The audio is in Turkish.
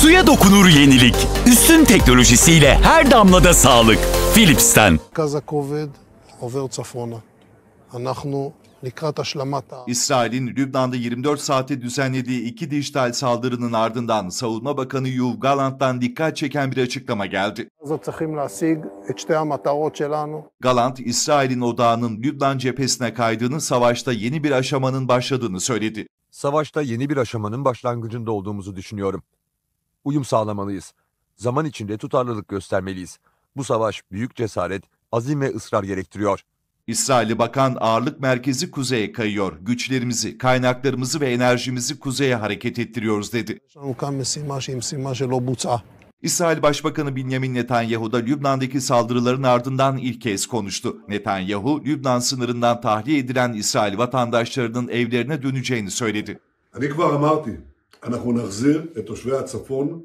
Suya dokunur yenilik. Üstün teknolojisiyle her damlada sağlık. Philips'ten. İsrail'in Lübnan'da 24 saate düzenlediği iki dijital saldırının ardından Savunma Bakanı Yuv Galant'tan dikkat çeken bir açıklama geldi. Galant, İsrail'in odağının Lübnan cephesine kaydığını savaşta yeni bir aşamanın başladığını söyledi. Savaşta yeni bir aşamanın başlangıcında olduğumuzu düşünüyorum. Uyum sağlamalıyız. Zaman içinde tutarlılık göstermeliyiz. Bu savaş büyük cesaret, azim ve ısrar gerektiriyor. İsrail'i bakan ağırlık merkezi kuzeye kayıyor. Güçlerimizi, kaynaklarımızı ve enerjimizi kuzeye hareket ettiriyoruz dedi. İsrail Başbakanı Benjamin Netanyahu da Lübnan'daki saldırıların ardından ilk kez konuştu. Netanyahu, Lübnan sınırından tahliye edilen İsrail vatandaşlarının evlerine döneceğini söyledi. אנחנו נחזיר את תושבי הצפון